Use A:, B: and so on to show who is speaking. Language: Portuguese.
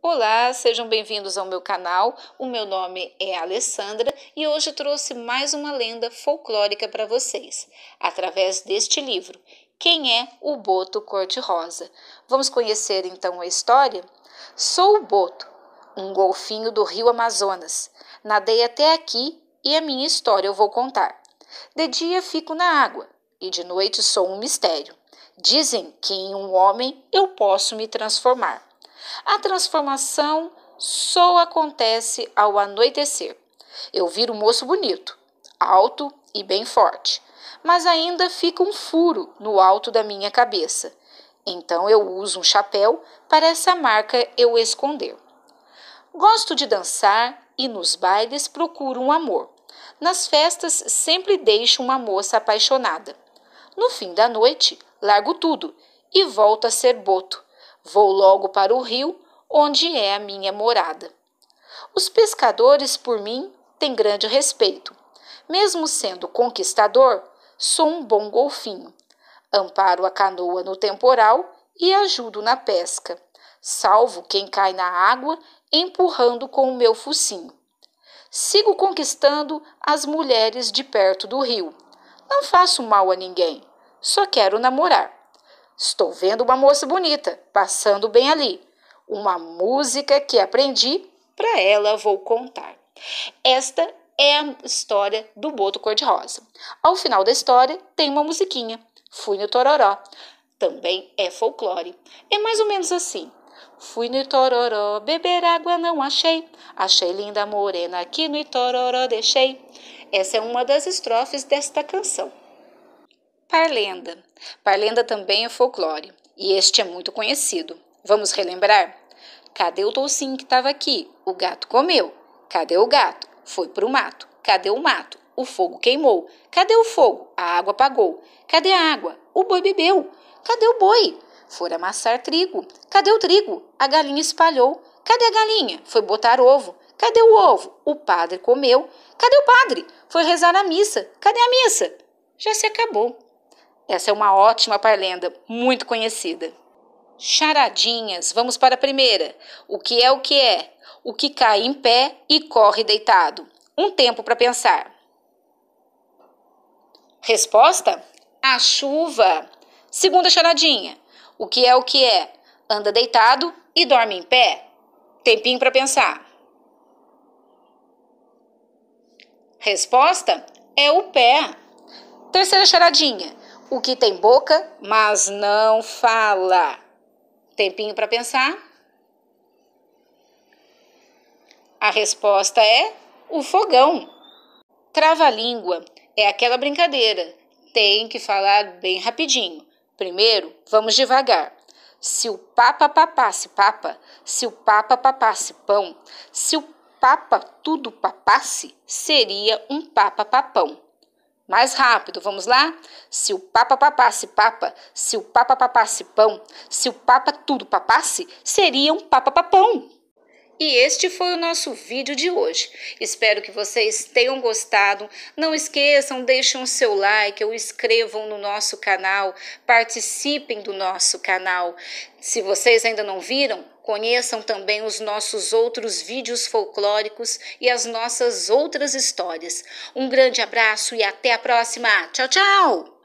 A: Olá, sejam bem-vindos ao meu canal. O meu nome é Alessandra e hoje trouxe mais uma lenda folclórica para vocês, através deste livro, Quem é o Boto Cor-de-Rosa? Vamos conhecer então a história? Sou o Boto, um golfinho do rio Amazonas. Nadei até aqui e a minha história eu vou contar. De dia fico na água e de noite sou um mistério. Dizem que em um homem eu posso me transformar. A transformação só acontece ao anoitecer. Eu viro um moço bonito, alto e bem forte, mas ainda fica um furo no alto da minha cabeça. Então eu uso um chapéu para essa marca eu esconder. Gosto de dançar e nos bailes procuro um amor. Nas festas sempre deixo uma moça apaixonada. No fim da noite, largo tudo e volto a ser boto, Vou logo para o rio, onde é a minha morada. Os pescadores, por mim, têm grande respeito. Mesmo sendo conquistador, sou um bom golfinho. Amparo a canoa no temporal e ajudo na pesca, salvo quem cai na água empurrando com o meu focinho. Sigo conquistando as mulheres de perto do rio. Não faço mal a ninguém, só quero namorar. Estou vendo uma moça bonita, passando bem ali. Uma música que aprendi, para ela vou contar. Esta é a história do Boto Cor-de-Rosa. Ao final da história, tem uma musiquinha. Fui no Tororó. Também é folclore. É mais ou menos assim. Fui no Itororó, beber água não achei. Achei linda morena aqui no Itororó deixei. Essa é uma das estrofes desta canção. Parlenda. Parlenda também é folclore, e este é muito conhecido. Vamos relembrar? Cadê o toucinho que estava aqui? O gato comeu. Cadê o gato? Foi pro mato. Cadê o mato? O fogo queimou. Cadê o fogo? A água apagou. Cadê a água? O boi bebeu. Cadê o boi? Foi amassar trigo. Cadê o trigo? A galinha espalhou. Cadê a galinha? Foi botar ovo. Cadê o ovo? O padre comeu. Cadê o padre? Foi rezar a missa. Cadê a missa? Já se acabou. Essa é uma ótima parlenda, muito conhecida. Charadinhas, vamos para a primeira. O que é o que é? O que cai em pé e corre deitado. Um tempo para pensar. Resposta: a chuva. Segunda charadinha. O que é o que é? Anda deitado e dorme em pé. Tempinho para pensar. Resposta: é o pé. Terceira charadinha. O que tem boca, mas não fala. Tempinho para pensar? A resposta é o fogão. Trava-língua é aquela brincadeira. Tem que falar bem rapidinho. Primeiro, vamos devagar. Se o papa papasse papa, se o papa papasse pão, se o papa tudo papasse, seria um papa papão. Mais rápido, vamos lá? Se o papa papasse papa, se o papa papasse pão, se o papa tudo papasse, seria um papa papão. E este foi o nosso vídeo de hoje. Espero que vocês tenham gostado. Não esqueçam, deixem o seu like ou inscrevam no nosso canal, participem do nosso canal. Se vocês ainda não viram, Conheçam também os nossos outros vídeos folclóricos e as nossas outras histórias. Um grande abraço e até a próxima. Tchau, tchau!